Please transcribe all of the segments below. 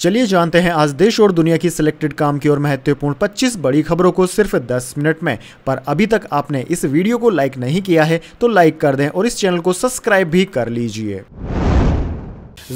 चलिए जानते हैं आज देश और दुनिया की सिलेक्टेड काम की और महत्वपूर्ण 25 बड़ी खबरों को सिर्फ 10 मिनट में पर अभी तक आपने इस वीडियो को लाइक नहीं किया है तो लाइक कर दें और इस चैनल को सब्सक्राइब भी कर लीजिए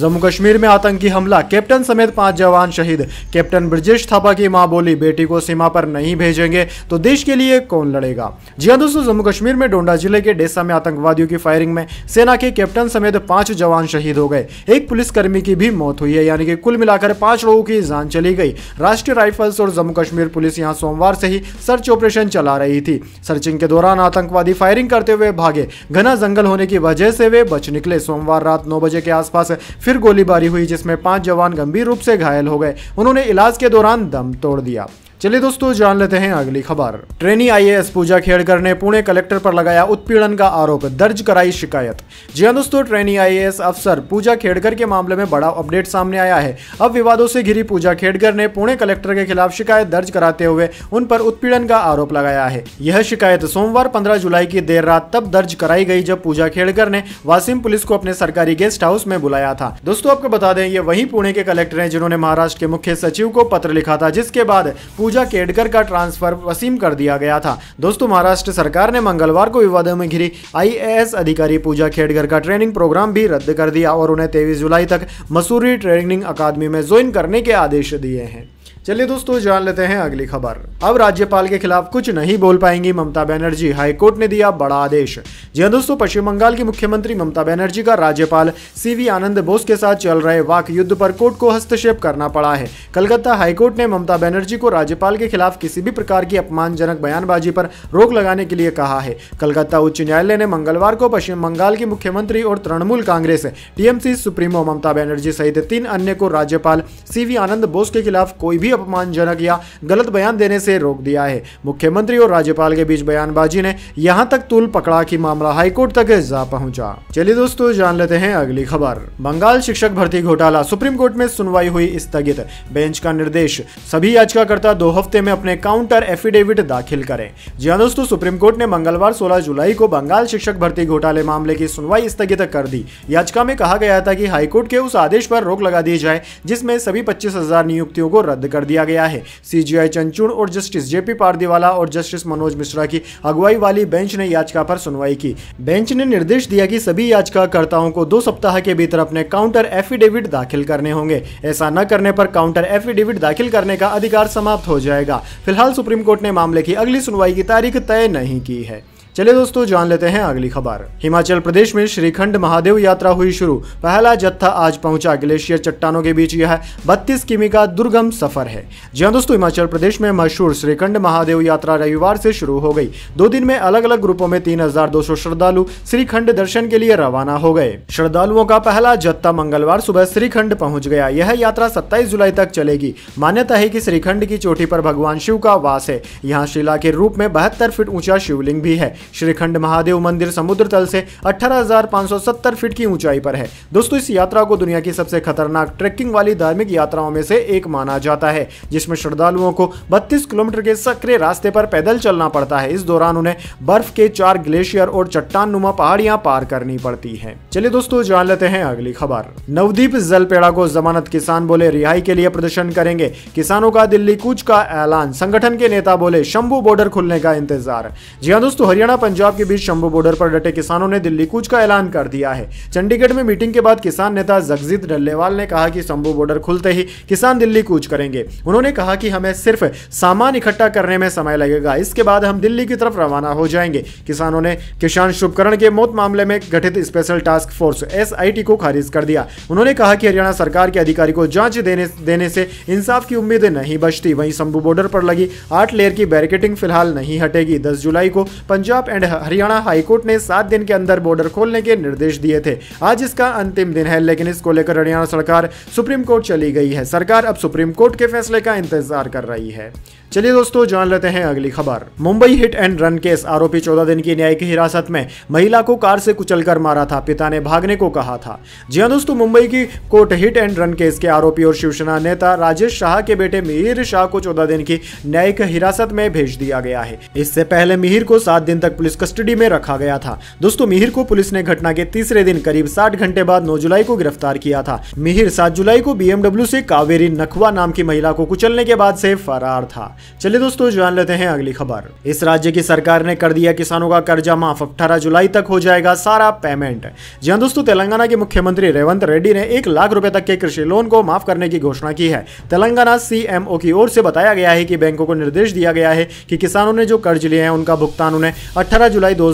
जम्मू कश्मीर में आतंकी हमला कैप्टन समेत पांच जवान शहीद कैप्टन ब्रजेश थापा की मां बोली बेटी को सीमा पर नहीं भेजेंगे तो देश के लिए कौन लड़ेगा जी हाँ दोस्तों जम्मू कश्मीर में डोंडा जिले के डेसा में आतंकवादियों की फायरिंग में सेना के कैप्टन समेत पांच जवान शहीद हो गए एक पुलिसकर्मी की भी मौत हुई है यानी कि कुल मिलाकर पांच लोगों की जान चली गई राष्ट्रीय राइफल्स और जम्मू कश्मीर पुलिस यहाँ सोमवार से ही सर्च ऑपरेशन चला रही थी सर्चिंग के दौरान आतंकवादी फायरिंग करते हुए भागे घना जंगल होने की वजह से वे बच निकले सोमवार रात नौ बजे के आसपास फिर गोलीबारी हुई जिसमें पांच जवान गंभीर रूप से घायल हो गए उन्होंने इलाज के दौरान दम तोड़ दिया चलिए दोस्तों जान लेते हैं अगली खबर ट्रेनी आईएएस पूजा खेड़कर ने पुणे कलेक्टर पर लगाया उत्पीड़न का आरोप दर्ज कराई शिकायत जी हाँ दोस्तों ट्रेनी आईएएस अफसर पूजा खेड़कर के मामले में बड़ा अपडेट सामने आया है अब विवादों से घिरी पूजा खेड़कर ने पुणे कलेक्टर के खिलाफ शिकायत दर्ज कराते हुए उन पर उत्पीड़न का आरोप लगाया है यह शिकायत सोमवार पंद्रह जुलाई की देर रात तब दर्ज कराई गयी जब पूजा खेड़कर ने वासिम पुलिस को अपने सरकारी गेस्ट हाउस में बुलाया था दोस्तों आपको बता दें ये वही पुणे के कलेक्टर है जिन्होंने महाराष्ट्र के मुख्य सचिव को पत्र लिखा था जिसके बाद पूजा केडकर का ट्रांसफर वसीम कर दिया गया था दोस्तों महाराष्ट्र सरकार ने मंगलवार को विवादों में घिरी आईएएस अधिकारी पूजा खेडकर का ट्रेनिंग प्रोग्राम भी रद्द कर दिया और उन्हें तेईस जुलाई तक मसूरी ट्रेनिंग अकादमी में ज्वाइन करने के आदेश दिए हैं चलिए दोस्तों जान लेते हैं अगली खबर अब राज्यपाल के खिलाफ कुछ नहीं बोल पाएंगी ममता बनर्जी हाईकोर्ट ने दिया बड़ा आदेश जी हाँ दोस्तों पश्चिम बंगाल की मुख्यमंत्री ममता बनर्जी का राज्यपाल सीवी आनंद बोस के साथ चल रहे वाक युद्ध पर कोर्ट को हस्तक्षेप करना पड़ा है कलकत्ता हाईकोर्ट ने ममता बनर्जी को राज्यपाल के खिलाफ किसी भी प्रकार की अपमानजनक बयानबाजी पर रोक लगाने के लिए कहा है कलकत्ता उच्च न्यायालय ने मंगलवार को पश्चिम बंगाल की मुख्यमंत्री और तृणमूल कांग्रेस टीएमसी सुप्रीमो ममता बनर्जी सहित तीन अन्य को राज्यपाल सीवी आनंद बोस के खिलाफ कोई भी अपमानजनक या गलत बयान देने से रोक दिया है मुख्यमंत्री और राज्यपाल के बीच बयानबाजी ने यहाँ तक तुल पकड़ा की मामला हाईकोर्ट तक जा पहुँचा चलिए दोस्तों जान लेते हैं अगली खबर बंगाल शिक्षक भर्ती घोटाला सुप्रीम कोर्ट में सुनवाई हुई स्थगित बेंच का निर्देश सभी याचिकाकर्ता दो हफ्ते में अपने काउंटर एफिडेविट दाखिल करें जी हाँ दोस्तों सुप्रीम कोर्ट ने मंगलवार 16 जुलाई को बंगाल शिक्षक भर्ती घोटाले मामले की सुनवाई स्थगित कर दी याचिका में कहा गया था कि हाईकोर्ट के उस आदेश पर रोक लगा दी जाए जिसमें सभी पच्चीस नियुक्तियों को रद्द कर कर दिया गया है सीजीआई चंचूड़ और जस्टिस जेपी पारदीवाला और जस्टिस मनोज मिश्रा की अगुवाई वाली बेंच ने याचिका पर सुनवाई की बेंच ने निर्देश दिया कि सभी याचिकाकर्ताओं को दो सप्ताह के भीतर अपने काउंटर एफिडेविट दाखिल करने होंगे ऐसा न करने पर काउंटर एफिडेविट दाखिल करने का अधिकार समाप्त हो जाएगा फिलहाल सुप्रीम कोर्ट ने मामले की अगली सुनवाई की तारीख तय नहीं की है चलिए दोस्तों जान लेते हैं अगली खबर हिमाचल प्रदेश में श्रीखंड महादेव यात्रा हुई शुरू पहला जत्था आज पहुंचा ग्लेशियर चट्टानों के बीच यह बत्तीस किमी का दुर्गम सफर है जी हाँ दोस्तों हिमाचल प्रदेश में मशहूर श्रीखंड महादेव यात्रा रविवार से शुरू हो गई दो दिन में अलग अलग ग्रुपों में तीन श्रद्धालु श्रीखंड दर्शन के लिए रवाना हो गए श्रद्धालुओं का पहला जत्था मंगलवार सुबह श्रीखंड पहुँच गया यह यात्रा सत्ताईस जुलाई तक चलेगी मान्यता है की श्रीखंड की चोटी पर भगवान शिव का वास है यहाँ शिला के रूप में बहत्तर फीट ऊंचा शिवलिंग भी है श्रीखंड महादेव मंदिर समुद्र तल से 18,570 फीट की ऊंचाई पर है दोस्तों इस यात्रा को दुनिया की सबसे खतरनाक ट्रैकिंग वाली धार्मिक यात्राओं में से एक माना जाता है जिसमें श्रद्धालुओं को बत्तीस किलोमीटर के सक्रिय रास्ते पर पैदल चलना पड़ता है इस दौरान उन्हें बर्फ के चार ग्लेशियर और चट्टान नुमा पहाड़ियां पार करनी पड़ती है चलिए दोस्तों जान लेते हैं अगली खबर नवदीप जलपेड़ा को जमानत किसान बोले रिहाई के लिए प्रदर्शन करेंगे किसानों का दिल्ली कूच का ऐलान संगठन के नेता बोले शंभू बॉर्डर खुलने का इंतजार जी हाँ दोस्तों हरियाणा हरियाणा पंजाब के बीच शंभू बॉर्डर पर डटे किसानों ने दिल्ली कूच का ऐलान कर दिया है चंडीगढ़ में मीटिंग के बाद किसान नेता जगजीत डल्लेवाल ने कहा कि शंभू बॉर्डर खुलते ही किसान दिल्ली कूच करेंगे उन्होंने कहा कि हमें सिर्फ सामान इकट्ठा करने में समय लगेगा इसके बाद हम दिल्ली की तरफ रवाना हो जाएंगे किसानों ने किसान शुभकरण के मौत मामले में गठित स्पेशल टास्क फोर्स एस को खारिज कर दिया उन्होंने कहा कि हरियाणा सरकार के अधिकारी को जांच देने देने से इंसाफ की उम्मीद नहीं बचती वहीं शंभू बॉर्डर पर लगी आठ लेयर की बैरिकेटिंग फिलहाल नहीं हटेगी दस जुलाई को पंजाब पंजाब एंड हरियाणा हाईकोर्ट ने सात दिन के अंदर बॉर्डर खोलने के निर्देश दिए थे आज इसका अंतिम दिन है लेकिन इसको लेकर हरियाणा सरकार सुप्रीम कोर्ट चली गई है सरकार अब सुप्रीम कोर्ट के फैसले का इंतजार कर रही है चलिए दोस्तों जान लेते हैं अगली खबर Mumbai hit and run case आरोपी चौदह दिन की न्यायिक हिरासत में महिला को कार से कुचलकर मारा था पिता ने भागने को कहा था जी हाँ दोस्तों मुंबई की court hit and run case के आरोपी और शिवसेना नेता राजेश शाह के बेटे मिहिर शाह को चौदह दिन की न्यायिक हिरासत में भेज दिया गया है इससे पहले मिहिर को सात दिन तक पुलिस कस्टडी में रखा गया था दोस्तों मिहिर को पुलिस ने घटना के तीसरे दिन करीब साठ घंटे बाद नौ जुलाई को गिरफ्तार किया था मिहिर सात जुलाई को बीएमडब्ल्यू से कावेरी नखवा नाम की महिला को कुचलने के बाद से फरार था चलिए दोस्तों जान लेते हैं अगली खबर इस राज्य की सरकार ने कर दिया किसानों का कर्जा माफ अठारह जुलाई तक हो जाएगा सारा पेमेंट जी दोस्तों तेलंगाना के मुख्यमंत्री रेवंत रेड्डी ने एक लाख रुपए तक के कृषि लोन को माफ करने की घोषणा की है तेलंगाना सीएमओ की ओर से बताया गया है कि बैंकों को निर्देश दिया गया है कि किसानों ने जो कर्ज लिए हैं उनका भुगतान उन्हें अठारह जुलाई दो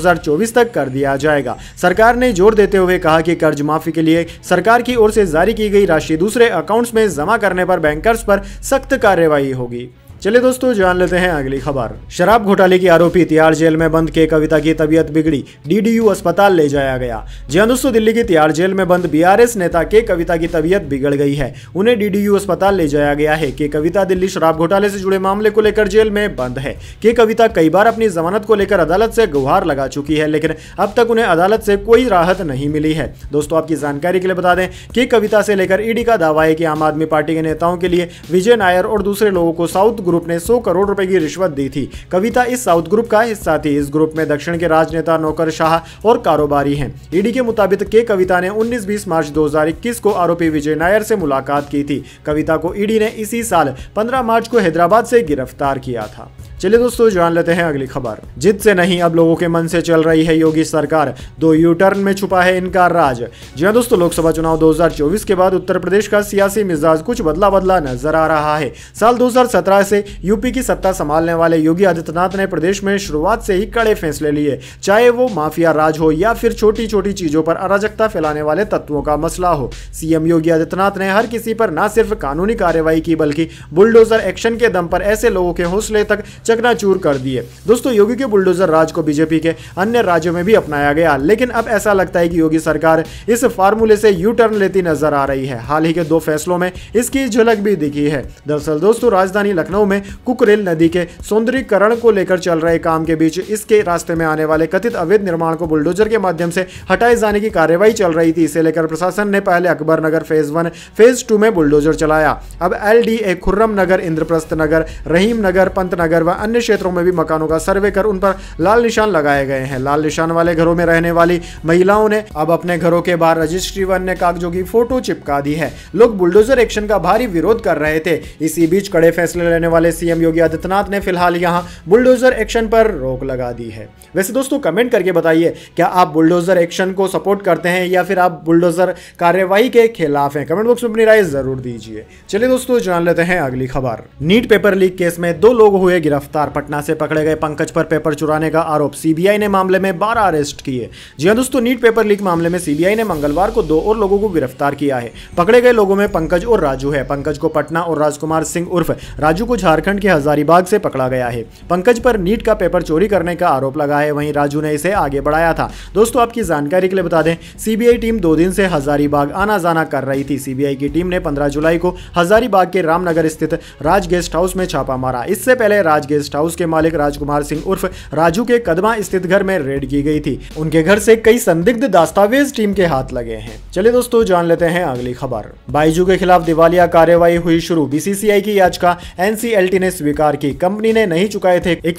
तक कर दिया जाएगा सरकार ने जोर देते हुए कहा कि कर्ज माफी के लिए सरकार की ओर से जारी की गई राशि दूसरे अकाउंट्स में जमा करने पर बैंकर्स पर सख्त कार्यवाही होगी चलिए दोस्तों जान लेते हैं अगली खबर शराब घोटाले की आरोपी तिहाड़ जेल में बंद के कविता की तबीयत बिगड़ी डीडीयू अस्पताल ले जाया गया जी हाँ दोस्तों दिल्ली की तिहाड़ जेल में बंद बीआरएस नेता के कविता की तबीयत बिगड़ गई है उन्हें डीडीयू अस्पताल ले जाया गया है के कविता दिल्ली शराब घोटाले से जुड़े मामले को लेकर जेल में बंद है के कविता कई बार अपनी जमानत को लेकर अदालत से गुहार लगा चुकी है लेकिन अब तक उन्हें अदालत से कोई राहत नहीं मिली है दोस्तों आपकी जानकारी के लिए बता दें के कविता से लेकर ईडी का दावा है कि आम आदमी पार्टी के नेताओं के लिए विजय नायर और दूसरे लोगों को साउथ ग्रुप ने 100 करोड़ रुपए की रिश्वत दी थी कविता इस साउथ ग्रुप का हिस्सा थी इस ग्रुप में दक्षिण के राजनेता शाह और कारोबारी हैं ईडी के मुताबिक के कविता ने 19 बीस मार्च 2021 को आरोपी विजय नायर से मुलाकात की थी कविता को ईडी ने इसी साल 15 मार्च को हैदराबाद से गिरफ्तार किया था चलिए दोस्तों जान लेते हैं अगली खबर जिद से नहीं अब लोगों के मन से चल रही है योगी सरकार दो यू टर्न में छुपा है इनका राज जी हाँ दोस्तों लोकसभा चुनाव 2024 के बाद उत्तर प्रदेश का सियासी मिजाज कुछ बदला बदला नजर आ रहा है साल 2017 से यूपी की सत्ता संभालने वाले योगी आदित्यनाथ ने प्रदेश में शुरुआत से ही कड़े फैसले लिए चाहे वो माफिया राज हो या फिर छोटी छोटी चीजों पर अराजकता फैलाने वाले तत्वों का मसला हो सीएम योगी आदित्यनाथ ने हर किसी पर न सिर्फ कानूनी कार्यवाही की बल्कि बुलडोजर एक्शन के दम पर ऐसे लोगों के हौसले तक चकनाचूर कर दिए दोस्तों योगी के बुलडोजर राज को बीजेपी के अन्य राज्यों में भी अपनाया गया लेकिन अब ऐसा लगता है कि योगी सरकार इस फार्मूले से यू टर्न लेती नजर आ रही है हाल ही के दो फैसलों में इसकी झलक भी दिखी है दरअसल दोस्तों राजधानी लखनऊ में कुकरेल नदी के सौंदर्यकरण को लेकर चल रहे काम के बीच इसके रास्ते में आने वाले कथित अवैध निर्माण को बुलडोजर के माध्यम से हटाए जाने की कार्यवाही चल रही थी इसे लेकर प्रशासन ने पहले Akbar Nagar phase one phase two में बुलडोजर चलाया अब L D A Khurram Nagar Indraprastha Nagar Rahim Nagar Pant Nagar व अन्य क्षेत्रों में भी मकानों का सर्वे कर उन पर लाल निशान लगाए गए हैं लाल निशान वाले घरों में रहने वाली महिलाओं ने अब अपने घरों के बाहर रजिस्ट्री व अन्य कागजों की फोटो चिपका दी है लोग बुलडोजर एक्शन का भारी विरोध कर रहे थे इसी बीच कड़े फैसले लेने वाले सीएम योगी आदित्यनाथ ने फिलहाल यहाँ बुलडोजर एक्शन पर रोक लगा दी है वैसे दोस्तों कमेंट करके बताइए क्या आप बुलडोजर एक्शन को सपोर्ट करते हैं या फिर आप बुलडोजर कार्यवाही के खिलाफ हैं कमेंट बॉक्स में अपनी राय जरूर दीजिए चलिए दोस्तों जान लेते हैं अगली खबर नीट पेपर लीक केस में दो लोग हुए गिरफ्तार गिरफ्तार पटना से पकड़े गए पंकज पर पेपर चुराने का आरोप सीबीआई ने मामले में बारह अरेस्ट किए जी हाँ दोस्तों नीट पेपर लीक मामले में सीबीआई ने मंगलवार को दो और लोगों को गिरफ्तार किया है पकड़े गए लोगों में पंकज और राजू है पंकज को पटना और राजकुमार सिंह उर्फ राजू को झारखंड के हजारीबाग से पकड़ा गया है पंकज पर नीट का पेपर चोरी करने का आरोप लगा है वहीं राजू ने इसे आगे बढ़ाया था दोस्तों आपकी जानकारी के लिए बता दें सीबीआई टीम दो दिन से हजारीबाग आना जाना कर रही थी सीबीआई की टीम ने पंद्रह जुलाई को हजारीबाग के रामनगर स्थित राज गेस्ट हाउस में छापा मारा इससे पहले राज गेस्ट गेस्ट हाउस के मालिक राजकुमार सिंह उर्फ राजू के कदमा स्थित घर में रेड की गई थी उनके घर से कई संदिग्ध दस्तावेज टीम के हाथ लगे हैं चलिए दोस्तों जान लेते हैं अगली खबर बाइजू के खिलाफ दिवालिया कार्यवाही हुई शुरू बीसीसीआई की याचिका एनसीएलटी ने स्वीकार की कंपनी ने नहीं चुकाए थे एक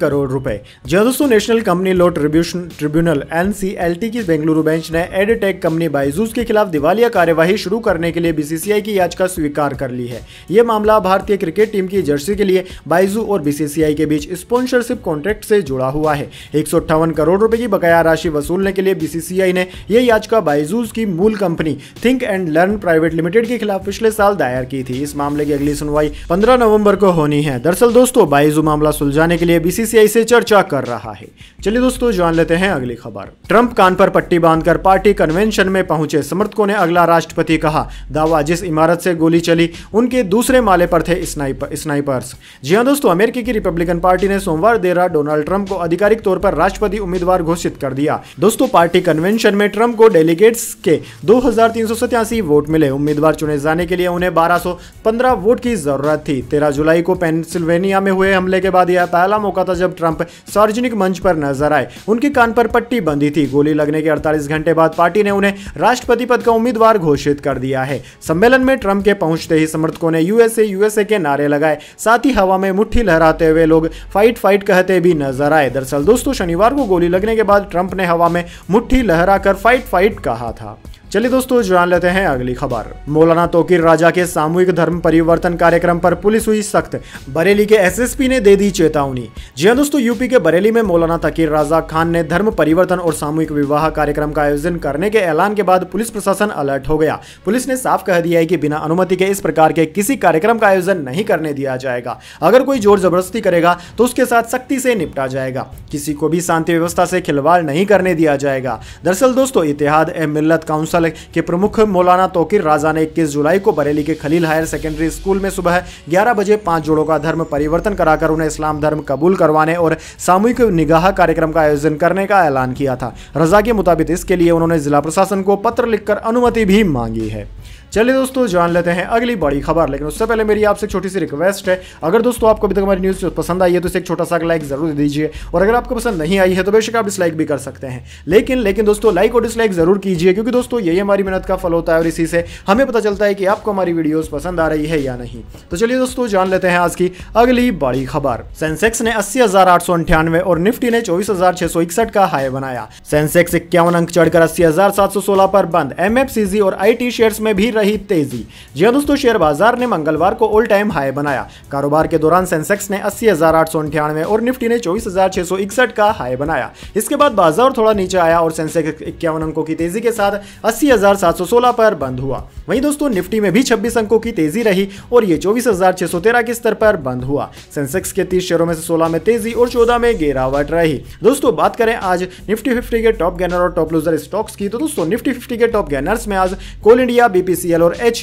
करोड़ रूपए जी दोस्तों national company law tribution tribunal NCLT की बेंगलुरु बेंच ने एडटेक कंपनी बाइजूस के खिलाफ दिवालिया कार्यवाही शुरू करने के लिए बीसीसीआई की याचिका स्वीकार कर ली है ये मामला भारतीय क्रिकेट टीम की जर्सी के लिए बाइजू और बीसीसीआई के बीच स्पॉन्सरशिप कॉन्ट्रैक्ट से जुड़ा हुआ है एक करोड़ रुपए की बकाया राशि वसूलने के लिए बीसीसीआई ने यह याचिका बाइजूस की मूल company Think and Learn private limited के खिलाफ पिछले साल दायर की थी इस मामले की अगली सुनवाई पंद्रह नवम्बर को होनी है दरअसल दोस्तों बाइजू मामला सुलझाने के लिए बीसीसीआई से चर्चा कर रहा है चलिए दोस्तों जान लेते हैं अगली खबर ट्रंप कान पर पट्टी बांधकर पार्टी कन्वेंशन में पहुंचे समर्थकों ने अगला राष्ट्रपति कहा दावा जिस इमारत से गोली चली उनके दूसरे माले पर थे स्नाइपर स्नाइपर्स जी हाँ दोस्तों अमेरिकी अमेरिकी की रिपब्लिकन पार्टी ने सोमवार देर रात डोनाल्ड ट्रंप को आधिकारिक तौर पर राष्ट्रपति उम्मीदवार घोषित कर दिया दोस्तों पार्टी कन्वेंशन में ट्रंप को डेलीगेट्स के दो वोट मिले उम्मीदवार चुने जाने के लिए उन्हें बारह वोट की जरूरत थी तेरह जुलाई को पेंसिल्वेनिया में हुए हमले के बाद यह पहला मौका था जब ट्रंप सार्वजनिक मंच पर नजर आए उनके कान पर पट्टी बंधी थी गोली लगने के अड़तालीस घंटे बाद पार्टी ने उन्हें राष्ट्रपति पद का उम्मीदवार घोषित कर दिया है सम्मेलन में ट्रंप के पहुंचते ही समर्थकों ने यूएसए यूएसए के नारे लगाए साथ ही हवा में मुठ्ठी लहर लहराते हुए लोग फाइट फाइट कहते भी नजर आए दरअसल दोस्तों शनिवार को गोली लगने के बाद ट्रंप ने हवा में मुट्ठी लहराकर फाइट फाइट कहा था चलिए दोस्तों जान लेते हैं अगली खबर मौलाना तोकिर राजा के सामूहिक धर्म परिवर्तन कार्यक्रम पर पुलिस हुई सख्त बरेली के एसएसपी ने दे दी चेतावनी जी हाँ दोस्तों यूपी के बरेली में मौलाना तकीर राजा खान ने धर्म परिवर्तन और सामूहिक विवाह कार्यक्रम का आयोजन करने के ऐलान के बाद पुलिस प्रशासन अलर्ट हो गया पुलिस ने साफ कह दिया है की बिना अनुमति के इस प्रकार के किसी कार्यक्रम का आयोजन नहीं करने दिया जाएगा अगर कोई जोर जबरदस्ती करेगा तो उसके साथ सख्ती से निपटा जाएगा किसी को भी शांति व्यवस्था से खिलवाड़ नहीं करने दिया जाएगा दरअसल दोस्तों इतिहाद ए मिल्लत काउंसिल मुस्तल के प्रमुख मौलाना तोकिर राजा ने इक्कीस जुलाई को बरेली के खलील हायर सेकेंडरी स्कूल में सुबह ग्यारह बजे पांच जोड़ों का धर्म परिवर्तन कराकर उन्हें इस्लाम धर्म कबूल करवाने और सामूहिक निगाह कार्यक्रम का आयोजन करने का ऐलान किया था रजा के मुताबिक इसके लिए उन्होंने जिला प्रशासन को पत्र लिखकर अनुमति भी मांगी है चलिए दोस्तों जान लेते हैं अगली बड़ी खबर लेकिन उससे पहले मेरी आपसे छोटी सी रिक्वेस्ट है अगर दोस्तों आपको अभी तक हमारी न्यूज़ पसंद आई है तो इसे एक छोटा सा लाइक जरूर दीजिए और अगर आपको पसंद नहीं आई है तो बेशक आप डिसलाइक भी कर सकते हैं लेकिन लेकिन दोस्तों लाइक और डिसलाइक जरूर कीजिए क्योंकि दोस्तों यही हमारी मेहनत का फल होता है और इसी से हमें पता चलता है कि आपको हमारी वीडियोज़ पसंद आ रही है या नहीं तो चलिए दोस्तों जान लेते हैं आज की अगली बड़ी खबर सेंसेक्स ने अस्सी और निफ्टी ने चौबीस का हाई बनाया सेंसेक्स इक्यावन अंक चढ़कर अस्सी पर बंद एम और आई शेयर्स में भी रही तेजी जी दोस्तों शेयर बाजार ने मंगलवार को ऑल टाइम हाई बनाया कारोबार के दौरान सेंसेक्स ने अस्सी और निफ्टी ने चौबीस का हाई बनाया इसके बाद बाजार थोड़ा नीचे आया और सेंसेक्स इक्यावन अंकों की तेजी के साथ अस्सी पर बंद हुआ वहीं दोस्तों निफ्टी में भी छब्बीस अंकों की तेजी रही और ये चौबीस के स्तर पर बंद हुआ सेंसेक्स के तीस शेयरों में से सोलह में तेजी और चौदह में गिरावट रही दोस्तों बात करें आज निफ्टी फिफ्टी के टॉप गेनर और टॉप लूजर स्टॉक्स की तो दोस्तों निफ्टी फिफ्टी के टॉप गेनर्स में आज कोल इंडिया बीपीसी बीसीएल और एच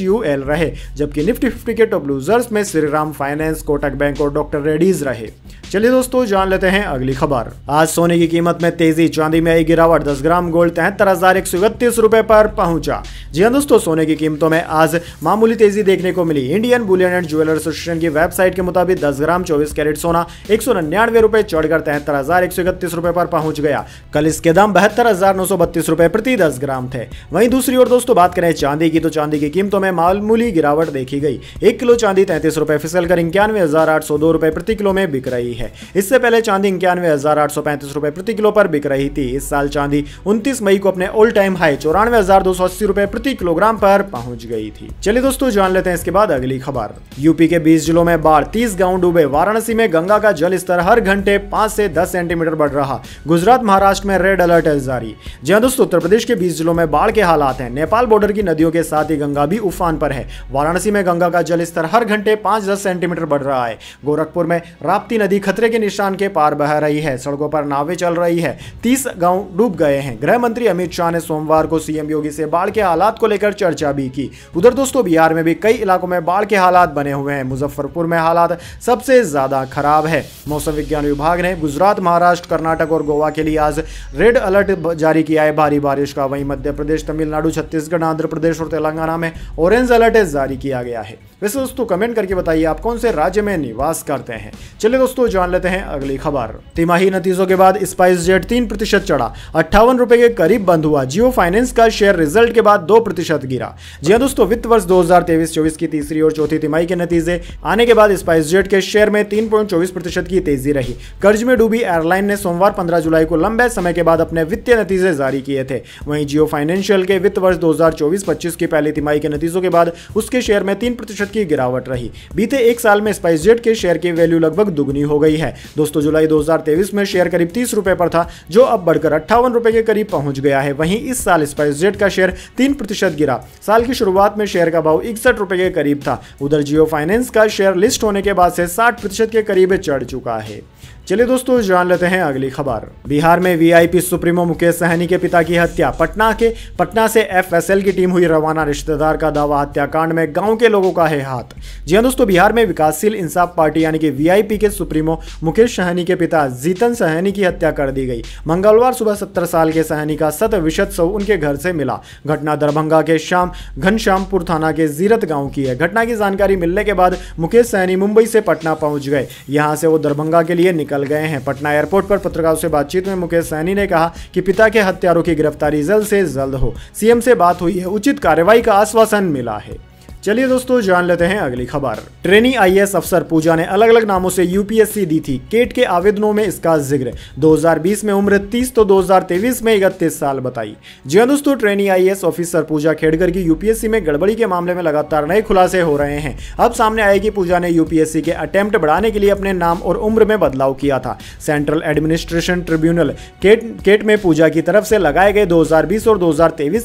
रहे जबकि निफ्टी फिफ्टी के टॉप लूजर्स में श्रीराम फाइनेंस कोटक बैंक और डॉक्टर रेडीज रहे चलिए दोस्तों जान लेते हैं अगली खबर आज सोने की कीमत में तेजी चांदी में आई गिरावट 10 ग्राम गोल्ड तिहत्तर हजार एक सौ इकतीस रुपए पर पहुंचा जी हाँ दोस्तों सोने की कीमतों में आज मामूली तेजी देखने को मिली Indian bullion and jeweller association की वेबसाइट के मुताबिक दस ग्राम चौबीस कैरेट सोना एक सौ निन्यानवे रुपए चढ़कर तिहत्तर हजार एक सौ इकतीस रुपए पर पहुंच गया कल इसके दाम बहत्तर हजार नौ सौ बत्तीस रुपए प्रति दस ग्राम थे वहीं दूसरी ओर दोस्तों बात करें चांदी की तो चांदी की कीमतों में मामूली गिरावट देखी गई एक किलो चांदी तैंतीस रुपए फिसल कर इक्यानवे हजार आठ सौ दो रुपए प्रति किलो में बिक रही है इससे पहले चांदी इक्यानवे हजार आठ सौ पैंतीस रुपए प्रति किलो पर बिक रही थी इस साल चांदी उनतीस मई को अपने ऑल टाइम हाई चौरानवे हजार दो सौ अस्सी रुपए प्रति प्रति किलोग्राम पर पहुंच गई थी चलिए दोस्तों जान लेते हैं इसके बाद अगली खबर यूपी के बीस जिलों में बाढ़ तीस गाँव डूबे वाराणसी में गंगा का जल स्तर हर घंटे पांच से दस सेंटीमीटर बढ़ रहा गुजरात महाराष्ट्र में रेड अलर्ट जारी जी दोस्तों उत्तर प्रदेश के बीस जिलों में बाढ़ के हालात है नेपाल बॉर्डर की नदियों के साथ ही गंगा भी उफान पर है वाराणसी में गंगा का जल स्तर हर घंटे पांच दस सेंटीमीटर बढ़ रहा है गोरखपुर में राप्ती नदी खतरे के निशान के पार बह रही है सड़कों पर नावे चल रही है तीस गांव डूब गए हैं गृह मंत्री अमित शाह ने सोमवार को सीएम योगी से बाढ़ के हालात हालात को लेकर चर्चा भी की उधर दोस्तों बिहार में भी कई इलाकों में बाढ़ के हालात बने हुए हैं मुजफ्फरपुर में हालात सबसे ज़्यादा खराब है मौसम विज्ञान विभाग ने गुजरात महाराष्ट्र कर्नाटक और गोवा के लिए आज रेड अलर्ट जारी किया है भारी बारिश का वहीं मध्य प्रदेश तमिलनाडु छत्तीसगढ़ आंध्र प्रदेश और तेलंगाना में ऑरेंज अलर्ट जारी किया गया है वैसे दोस्तों कमेंट करके बताइए आप कौन से राज्य में निवास करते हैं चलिए दोस्तों जान लेते हैं अगली खबर तिमाही नतीजों के बाद स्पाइस जेट तीन प्रतिशत चढ़ा अट्ठावन रुपए के करीब बंद हुआ जियो फाइनेंस का शेयर रिजल्ट के बाद दो प्रतिशत गिरा जी हाँ दोस्तों वित्त वर्ष 2023-24 की तीसरी और चौथी तिमाही के नतीजे आने के बाद स्पाइसजेट के शेयर में तीन प्रतिशत की तेजी रही कर्ज में डूबी एयरलाइन ने सोमवार पंद्रह जुलाई को लंबे समय के बाद अपने वित्तीय नतीजे जारी किए थे वहीं जियो फाइनेंशियल के वित्त वर्ष दो हजार की पहली तिमाही के नतीजों के बाद उसके शेयर में तीन प्रतिशत की गिरावट रही बीते एक साल में स्पाइसजेट के शेयर की वैल्यू लगभग दुगनी हो गई है दोस्तों जुलाई 2023 में शेयर करीब तीस रुपए पर था जो अब बढ़कर अट्ठावन रुपए के करीब पहुंच गया है वहीं इस साल स्पाइसजेट का शेयर तीन प्रतिशत गिरा साल की शुरुआत में शेयर का भाव इकसठ रुपए के करीब था उधर जियो फाइनेंस का शेयर लिस्ट होने के बाद से साठ प्रतिशत के करीब चढ़ चुका है चलिए दोस्तों जान लेते हैं अगली खबर बिहार में वीआईपी सुप्रीमो मुकेश सहनी के पिता की हत्या पटना के पटना से एफएसएल की टीम हुई रवाना रिश्तेदार का दावा हत्याकांड में गांव के लोगों का है हाथ जी हाँ दोस्तों बिहार में विकासशील इंसाफ पार्टी यानी कि वीआईपी के सुप्रीमो मुकेश सहनी के पिता जीतन सहनी की हत्या कर दी गई मंगलवार सुबह सत्तर साल के सहनी का सत विशद शव उनके घर से मिला घटना दरभंगा के शाम घनश्यामपुर थाना के जीरत गाँव की है घटना की जानकारी मिलने के बाद मुकेश सहनी मुंबई से पटना पहुंच गए यहाँ से वो दरभंगा के लिए निकल निकल गए हैं पटना एयरपोर्ट पर पत्रकारों से बातचीत में मुकेश सैनी ने कहा कि पिता के हत्यारों की गिरफ्तारी जल्द से जल्द हो सीएम से बात हुई है उचित कार्रवाई का आश्वासन मिला है चलिए दोस्तों जान लेते हैं अगली खबर ट्रेनी आईएएस अफसर पूजा ने अलग अलग नामों से यूपीएससी दी थी केट के आवेदनों में इसका जिक्र 2020 में उम्र 30 तो 2023 में इकतीस साल बताई जी हाँ दोस्तों trainee IAS officer Pooja Khedkar की यूपीएससी में गड़बड़ी के मामले में लगातार नए खुलासे हो रहे हैं अब सामने आए की पूजा ने यूपीएससी के अटेम्प्ट बढ़ाने के लिए अपने नाम और उम्र में बदलाव किया था central administration tribunal CAT CAT में पूजा की तरफ से लगाए गए दो और दो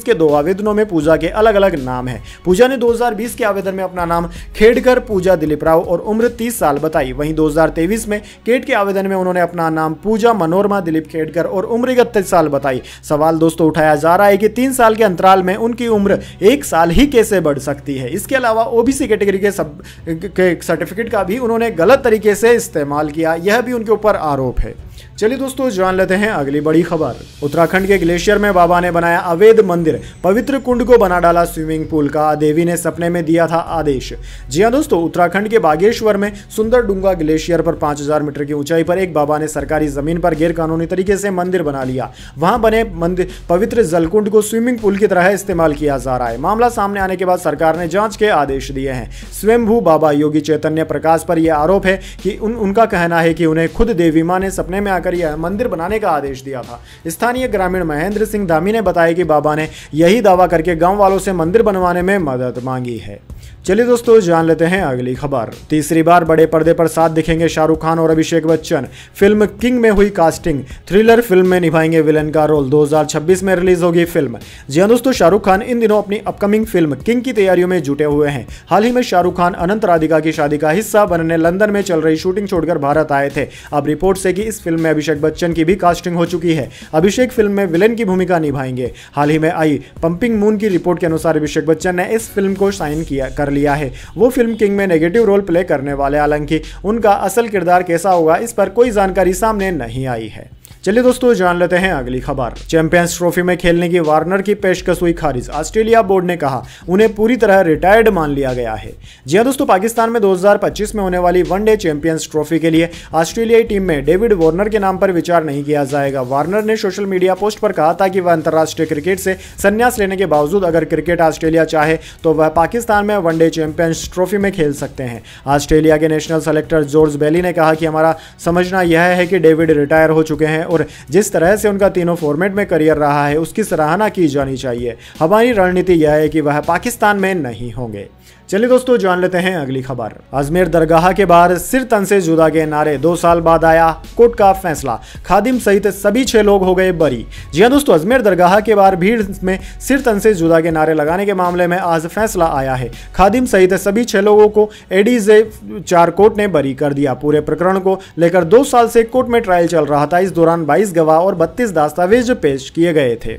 के दो आवेदनों में पूजा के अलग अलग नाम है पूजा ने दो के आवेदन में अपना नाम खेडकर पूजा दिलीप राव और उम्र 30 साल बताई वहीं 2023 में केट के आवेदन में उन्होंने अपना नाम पूजा मनोरमा दिलीप खेडकर और उम्र इकतीस साल बताई सवाल दोस्तों उठाया जा रहा है कि तीन साल के अंतराल में उनकी उम्र एक साल ही कैसे बढ़ सकती है इसके अलावा ओबीसी कैटेगरी के सर्टिफिकेट का भी उन्होंने गलत तरीके से इस्तेमाल किया यह भी उनके ऊपर आरोप है चलिए दोस्तों जान लेते हैं अगली बड़ी खबर उत्तराखंड के ग्लेशियर में बाबा ने बनाया अवैध मंदिर पवित्र कुंड को बना डाला स्विमिंग पूल का देवी ने सपने में दिया था आदेश जी हाँ दोस्तों उत्तराखंड के बागेश्वर में सुंदर डूंगा ग्लेशियर पर 5000 मीटर की ऊंचाई पर एक बाबा ने सरकारी जमीन पर गैर कानूनी तरीके से मंदिर बना लिया वहां बने मंदिर पवित्र जलकुंड को स्विमिंग पूल की तरह इस्तेमाल किया जा रहा है मामला सामने आने के बाद सरकार ने जांच के आदेश दिए हैं स्वयंभू बाबा योगी चैतन्य प्रकाश पर यह आरोप है कि उनका कहना है कि उन्हें खुद देवी माँ ने सपने में में आकर यह मंदिर बनाने का आदेश दिया था स्थानीय ग्रामीण महेंद्र सिंह धामी ने बताया कि बाबा ने यही दावा करके गाँव वालों से मंदिर बनवाने में मदद मांगी है चलिए दोस्तों जान लेते हैं अगली खबर तीसरी बार बड़े पर्दे पर साथ दिखेंगे शाहरुख खान और अभिषेक बच्चन फिल्म किंग में हुई कास्टिंग थ्रिलर फिल्म में निभाएंगे विलन का रोल 2026 में रिलीज होगी फिल्म जी हाँ दोस्तों शाहरुख खान इन दिनों अपनी अपकमिंग फिल्म किंग की तैयारियों में जुटे हुए हैं हाल ही में शाहरुख खान अनंत राधिका की शादी का हिस्सा बनने लंदन में चल रही शूटिंग छोड़कर भारत आए थे अब रिपोर्ट से कि इस फिल्म में अभिषेक बच्चन की भी कास्टिंग हो चुकी है अभिषेक फिल्म में विलन की भूमिका निभाएंगे हाल ही में आई पंपिंग मून की रिपोर्ट के अनुसार अभिषेक बच्चन ने इस फिल्म को साइन किया कर कर लिया है वो फिल्म किंग में नेगेटिव रोल प्ले करने वाले हालांकि उनका असल किरदार कैसा होगा इस पर कोई जानकारी सामने नहीं आई है चलिए दोस्तों जान लेते हैं अगली खबर चैंपियंस ट्रॉफी में खेलने की वार्नर की पेशकश हुई खारिज ऑस्ट्रेलिया बोर्ड ने कहा उन्हें पूरी तरह रिटायर्ड मान लिया गया है जी हाँ दोस्तों पाकिस्तान में 2025 में होने वाली वनडे चैंपियंस ट्रॉफी के लिए ऑस्ट्रेलियाई टीम में डेविड वार्नर के नाम पर विचार नहीं किया जाएगा वार्नर ने सोशल मीडिया पोस्ट पर कहा था कि वह अंतर्राष्ट्रीय क्रिकेट से संन्यास लेने के बावजूद अगर क्रिकेट ऑस्ट्रेलिया चाहे तो वह पाकिस्तान में वनडे चैंपियंस ट्रॉफी में खेल सकते हैं ऑस्ट्रेलिया के नेशनल सेलेक्टर जोर्ज बेली ने कहा कि हमारा समझना यह है कि डेविड रिटायर हो चुके हैं और और जिस तरह से उनका तीनों फॉर्मेट में करियर रहा है उसकी सराहना की जानी चाहिए हमारी रणनीति यह है कि वह पाकिस्तान में नहीं होंगे चलिए दोस्तों जान लेते हैं अगली खबर अजमेर दरगाह के बाहर सिर तन से जुदा के नारे दो साल बाद आया कोर्ट का फैसला खादिम सहित सभी छह लोग हो गए बरी जी हाँ दोस्तों अजमेर दरगाह के बाहर भीड़ में सिर तन से जुदा के नारे लगाने के मामले में आज फैसला आया है खादिम सहित सभी छह लोगों को एडीजे चार कोर्ट ने बरी कर दिया पूरे प्रकरण को लेकर दो साल से कोर्ट में ट्रायल चल रहा था इस दौरान बाईस गवाह और बत्तीस दस्तावेज पेश किए गए थे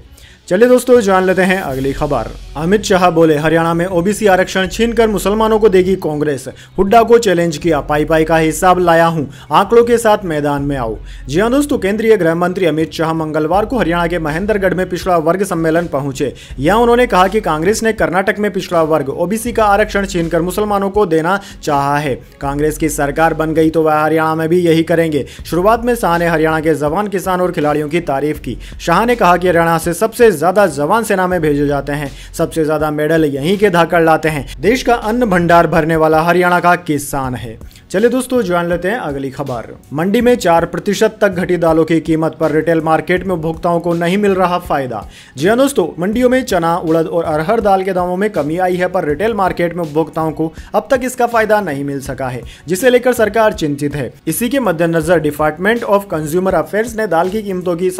चलिए दोस्तों जान लेते हैं अगली खबर अमित शाह बोले हरियाणा में ओबीसी आरक्षण छीनकर मुसलमानों को देगी कांग्रेस हुड्डा को चैलेंज किया पाई पाई का हिसाब लाया हूं आंकड़ों के साथ मैदान में आओ जी हाँ दोस्तों केंद्रीय गृह मंत्री अमित शाह मंगलवार को हरियाणा के महेंद्रगढ़ में पिछड़ा वर्ग सम्मेलन पहुंचे यहाँ उन्होंने कहा की कांग्रेस ने कर्नाटक में पिछड़ा वर्ग ओबीसी का आरक्षण कर मुसलमानों को देना चाह है कांग्रेस की सरकार बन गई तो वह हरियाणा में भी यही करेंगे शुरुआत में शाह ने हरियाणा के जवान किसान और खिलाड़ियों की तारीफ की शाह ने कहा कि हरियाणा से सबसे ज्यादा जवान सेना में भेजे जाते हैं सबसे ज्यादा मेडल यहीं के धाकड़ लाते हैं देश का अन्न भंडार भरने वाला हरियाणा का किसान है चलिए दोस्तों जान लेते हैं अगली खबर मंडी में चार प्रतिशत तक घटी दालों की कीमत पर रिटेल मार्केट में उपभोक्ताओं को नहीं मिल रहा फायदा जी हाँ दोस्तों मंडियों में चना उड़द और अरहर दाल के दामों में कमी आई है पर रिटेल मार्केट में उपभोक्ताओं को अब तक इसका फायदा नहीं मिल सका है जिसे लेकर सरकार चिंतित है इसी के मद्देनजर डिपार्टमेंट ऑफ कंज्यूमर अफेयर्स ने दाल की कीमतों की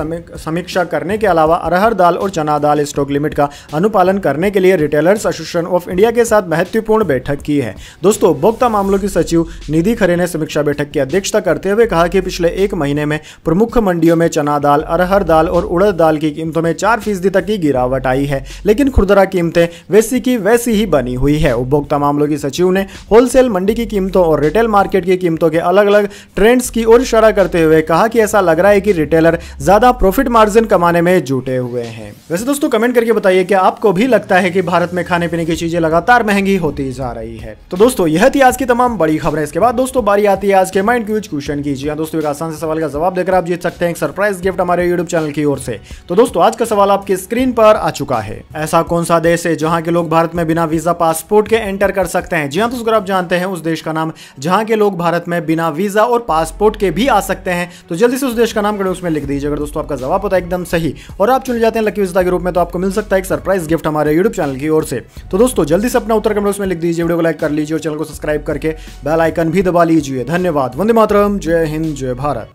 समीक्षा करने के अलावा अरहर दाल और चना दाल स्टॉक लिमिट का अनुपालन करने के लिए रिटेलर्स एसोसिएशन ऑफ इंडिया के साथ महत्वपूर्ण बैठक की है दोस्तों उपभोक्ता मामलों की सचिव निधि खरे ने समीक्षा बैठक की अध्यक्षता करते हुए कहा कि पिछले एक महीने में प्रमुख मंडियों में चना दाल अरहर दाल और उड़द दाल की कीमतों में चार फीसदी तक की गिरावट आई है लेकिन खुदरा कीमतें वैसी की वैसी ही बनी हुई है उपभोक्ता मामलों की सचिव ने होलसेल मंडी की कीमतों और रिटेल मार्केट की कीमतों के अलग अलग ट्रेंड्स की ओर इशारा करते हुए कहा कि ऐसा लग रहा है कि रिटेलर ज्यादा प्रॉफिट मार्जिन कमाने में जुटे हुए हैं वैसे दोस्तों कमेंट करके बताइए कि आपको भी लगता है कि भारत में खाने पीने की चीजें लगातार महंगी होती जा रही है तो दोस्तों यह थी आज की तमाम बड़ी खबरें इसके बाद बाद दोस्तों बारी आती है आज के माइंड क्यूज क्वेश्चन की जी हाँ दोस्तों एक आसान से सवाल का जवाब देकर आप जीत सकते हैं एक सरप्राइज गिफ्ट हमारे यूट्यूब चैनल की ओर से तो दोस्तों आज का सवाल आपकी स्क्रीन पर आ चुका है ऐसा कौन सा देश है जहाँ के लोग भारत में बिना वीजा पासपोर्ट के एंटर कर सकते हैं जी हाँ दोस्तों आप जानते हैं उस देश का नाम जहाँ के लोग भारत में बिना वीजा और पासपोर्ट के भी आ सकते हैं तो जल्दी से उस देश का नाम करें उसमें लिख दीजिए अगर दोस्तों आपका जवाब होता है एकदम सही और आप चुने जाते हैं लकी विजता के रूप में तो आपको मिल सकता है एक सरप्राइज गिफ्ट हमारे यूट्यूब चैनल की ओर से तो दोस्तों जल्दी से अपना उत्तर कमेंट उसमें लिख दीजिए वीडियो को लाइक कर लीजिए और चैनल को सब्सक्राइब करके बेल आइकन भी भी दबा लीजिए धन्यवाद वंदे मातरम जय हिंद जय भारत